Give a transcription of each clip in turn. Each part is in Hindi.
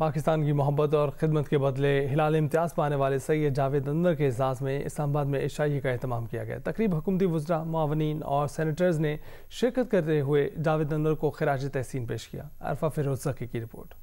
पाकिस्तान की मोहब्बत और खिदमत के बदले हिलाल इम्तियाज़ पाने वाले सैयद जावेद अंदर के एजाज़ में इस्लामाबाद में इशाही का अहतमाम किया गया तकरीब हुकूमती वजरा मावनिन और सैनिटर्स ने शिरकत करते हुए जावेद अंदर को खराज तहसीन पेश किया अरफा फिरोजी की रिपोर्ट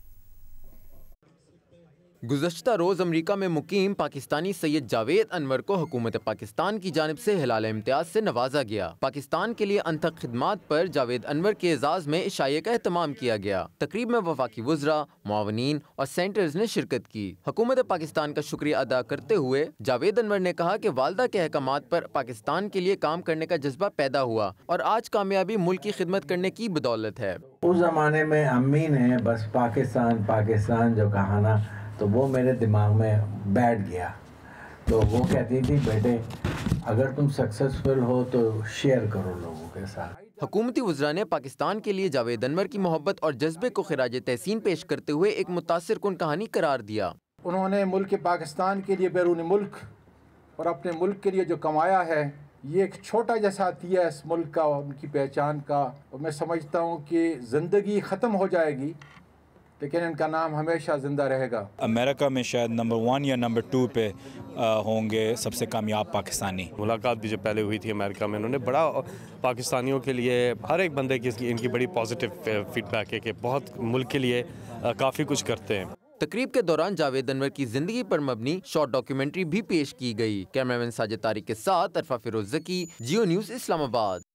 गुजशत रोज़ अमरीका में मुकीम पाकिस्तानी सैयद जावेद अनवर को हुकूमत पाकिस्तान की जानब से हिलाल इम्तियाज से नवाजा गया पाकिस्तान के लिए अनथक खदमात पर जावेद अनवर के एजाज़ में इशाई का अहतमाम किया गया तकरीब में वफाकी वजरा मावनीन और सेंटर्स ने शिरकत की हुकूमत पाकिस्तान का शुक्रिया अदा करते हुए जावेद अनवर ने कहा की वालदा के अहकाम पर पाकिस्तान के लिए काम करने का जज्बा पैदा हुआ और आज कामयाबी मुल्क की खिदमत करने की बदौलत है उस जमाने में अम्मी ने बस पाकिस्तान पाकिस्तान जो कहाना तो वो मेरे दिमाग में बैठ गया तो वो कहती थी बेटे अगर तुम सक्सेसफुल हो तो शेयर करो लोगों के साथ हुकूमती वजरा ने पाकिस्तान के लिए जावेद अनवर की मोहब्बत और जज्बे को खराज तहसीन पेश करते हुए एक मुतासर कन कहानी करार दिया उन्होंने मुल्क पाकिस्तान के लिए बैरून मुल्क और अपने मुल्क के लिए जो कमाया है ये एक छोटा जैसा दिया है इस मुल्क का और उनकी पहचान का और मैं समझता हूँ कि ज़िंदगी ख़त्म हो जाएगी लेकिन इनका नाम हमेशा ज़िंदा रहेगा अमेरिका में शायद नंबर वन या नंबर टू पे होंगे सबसे कामयाब पाकिस्तानी मुलाकात भी जब पहले हुई थी अमेरिका में उन्होंने बड़ा पाकिस्तानियों के लिए हर एक बंदे की इनकी बड़ी पॉजिटिव फीडबैक है कि बहुत मुल्क के लिए काफ़ी कुछ करते हैं तकरीब के दौरान जावेद अनवर की जिंदगी पर मबनी शॉर्ट डॉक्यूमेंट्री भी पेश की गई कैमरामैन साजिद तारिक के साथ अरफा फिरोजकी जियो न्यूज इस्लामाबाद